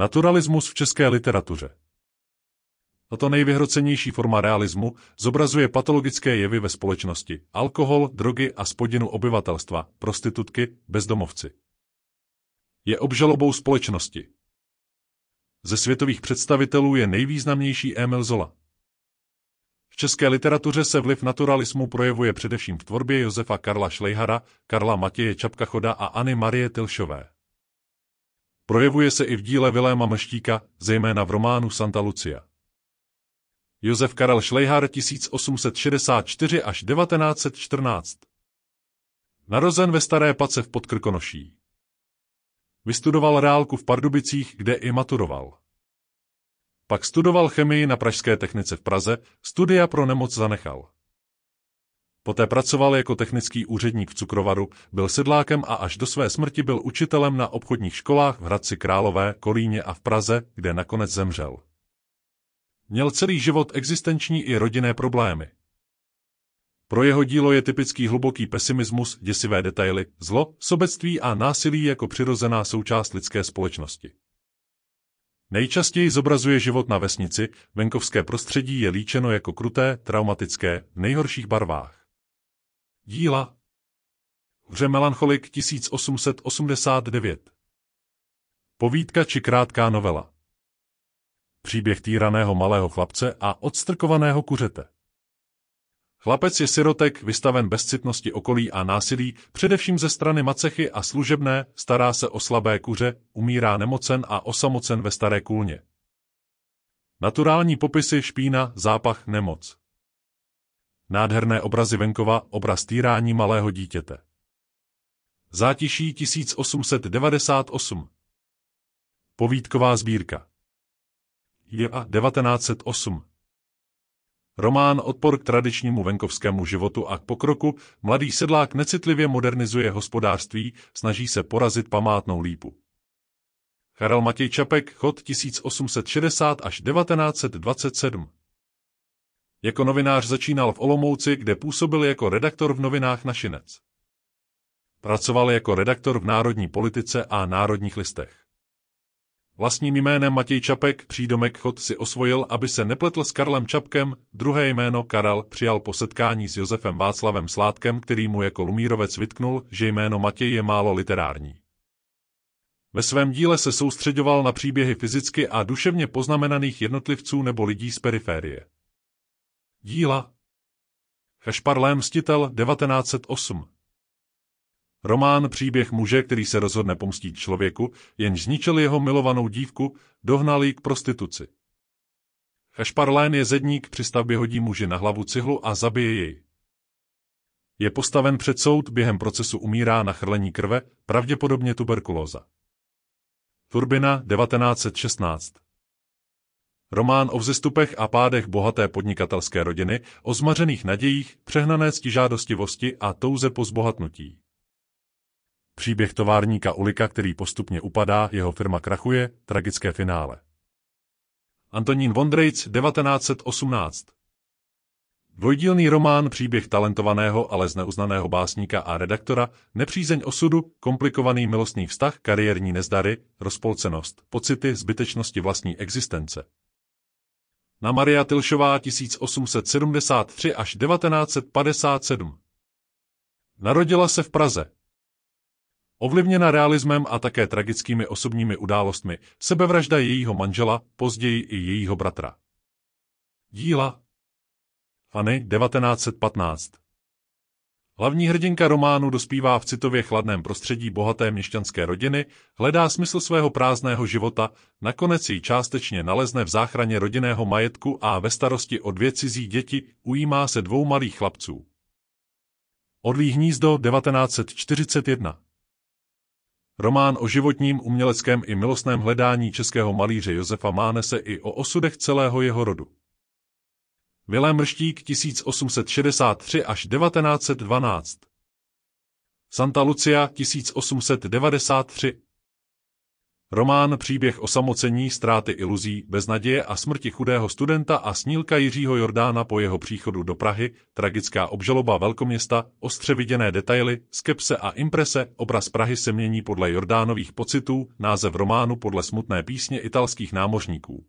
Naturalismus v české literatuře Tato nejvyhrocenější forma realismu zobrazuje patologické jevy ve společnosti, alkohol, drogy a spodinu obyvatelstva, prostitutky, bezdomovci. Je obžalobou společnosti. Ze světových představitelů je nejvýznamnější Emil Zola. V české literatuře se vliv naturalismu projevuje především v tvorbě Josefa Karla Šlejhara, Karla Matěje Čapkachoda a Anny Marie Tilšové. Projevuje se i v díle Viléma Meštíka, zejména v románu Santa Lucia. Josef Karel Šlejhár 1864 až 1914 Narozen ve Staré Pace v Podkrkonoší. Vystudoval reálku v Pardubicích, kde i maturoval. Pak studoval chemii na Pražské technice v Praze, studia pro nemoc zanechal. Poté pracoval jako technický úředník v cukrovaru, byl sedlákem a až do své smrti byl učitelem na obchodních školách v Hradci Králové, Kolíně a v Praze, kde nakonec zemřel. Měl celý život existenční i rodinné problémy. Pro jeho dílo je typický hluboký pesimismus, děsivé detaily, zlo, sobectví a násilí jako přirozená součást lidské společnosti. Nejčastěji zobrazuje život na vesnici, venkovské prostředí je líčeno jako kruté, traumatické, v nejhorších barvách. Díla Hře melancholik 1889 Povídka či krátká novela Příběh týraného malého chlapce a odstrkovaného kuřete Chlapec je sirotek, vystaven bezcitnosti okolí a násilí, především ze strany macechy a služebné, stará se o slabé kuře, umírá nemocen a osamocen ve staré kůlně. Naturální popisy špína, zápach, nemoc nádherné obrazy venkova, obraz týrání malého dítěte. Zátiší 1898 Povídková sbírka J.A. 1908 Román Odpor k tradičnímu venkovskému životu a k pokroku, mladý sedlák necitlivě modernizuje hospodářství, snaží se porazit památnou lípu. Karel Matěj Čapek, chod 1860 až 1927 jako novinář začínal v Olomouci, kde působil jako redaktor v novinách Našinec. Pracoval jako redaktor v Národní politice a Národních listech. Vlastním jménem Matěj Čapek přídomek Chod si osvojil, aby se nepletl s Karlem Čapkem, druhé jméno Karel přijal po setkání s Josefem Václavem Sládkem, který mu jako Lumírovec vytknul, že jméno Matěj je málo literární. Ve svém díle se soustředoval na příběhy fyzicky a duševně poznamenaných jednotlivců nebo lidí z periférie. Díla Fešparlé mstitel 1908 Román příběh muže, který se rozhodne pomstít člověku, jenž zničil jeho milovanou dívku, dohnal ji k prostituci. Fešparlén je zedník při stavbě hodí muži na hlavu cihlu a zabije jej. Je postaven před soud, během procesu umírá na chrlení krve, pravděpodobně tuberkulóza. Turbina 1916 Román o vzestupech a pádech bohaté podnikatelské rodiny, o zmařených nadějích, přehnané stižádostivosti a touze po zbohatnutí. Příběh továrníka Ulika, který postupně upadá, jeho firma krachuje, tragické finále. Antonín Vondrejc, 1918 Dvojdílný román Příběh talentovaného, ale zneuznaného básníka a redaktora, nepřízeň osudu, komplikovaný milostný vztah, kariérní nezdary, rozpolcenost, pocity zbytečnosti vlastní existence na Maria Tilšová 1873 až 1957. Narodila se v Praze. Ovlivněna realismem a také tragickými osobními událostmi, sebevražda jejího manžela, později i jejího bratra. Díla Fany 1915 Hlavní hrdinka románu dospívá v citově chladném prostředí bohaté měšťanské rodiny, hledá smysl svého prázdného života, nakonec ji částečně nalezne v záchraně rodinného majetku a ve starosti o dvě cizí děti ujímá se dvou malých chlapců. Odlí hnízdo 1941 Román o životním, uměleckém i milostném hledání českého malíře Josefa Mánese i o osudech celého jeho rodu. Vilém Rštík 1863 až 1912. Santa Lucia 1893. Román Příběh o samocení, ztráty iluzí, beznaděje a smrti chudého studenta a snílka Jiřího Jordána po jeho příchodu do Prahy, tragická obžaloba velkoměsta, ostře viděné detaily, skepse a imprese, obraz Prahy se mění podle Jordánových pocitů, název románu podle smutné písně italských námořníků.